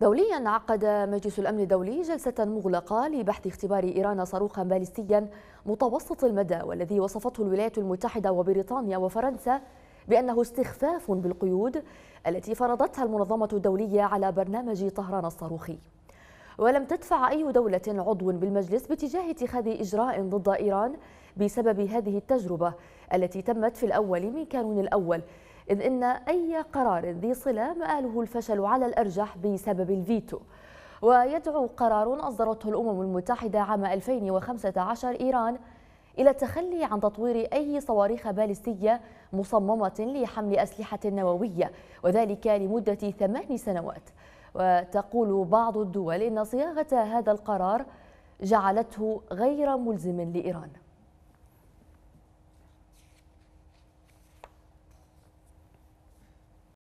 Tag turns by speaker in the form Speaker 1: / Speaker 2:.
Speaker 1: دوليا عقد مجلس الأمن الدولي جلسة مغلقة لبحث اختبار إيران صاروخا باليستيا متوسط المدى والذي وصفته الولايات المتحدة وبريطانيا وفرنسا بأنه استخفاف بالقيود التي فرضتها المنظمة الدولية على برنامج طهران الصاروخي ولم تدفع أي دولة عضو بالمجلس باتجاه اتخاذ إجراء ضد إيران بسبب هذه التجربة التي تمت في الأول من كانون الأول إذ أن أي قرار ذي صلة مآله الفشل على الأرجح بسبب الفيتو ويدعو قرار أصدرته الأمم المتحدة عام 2015 إيران إلى التخلي عن تطوير أي صواريخ باليستية مصممة لحمل أسلحة نووية وذلك لمدة ثمان سنوات وتقول بعض الدول إن صياغة هذا القرار جعلته غير ملزم لإيران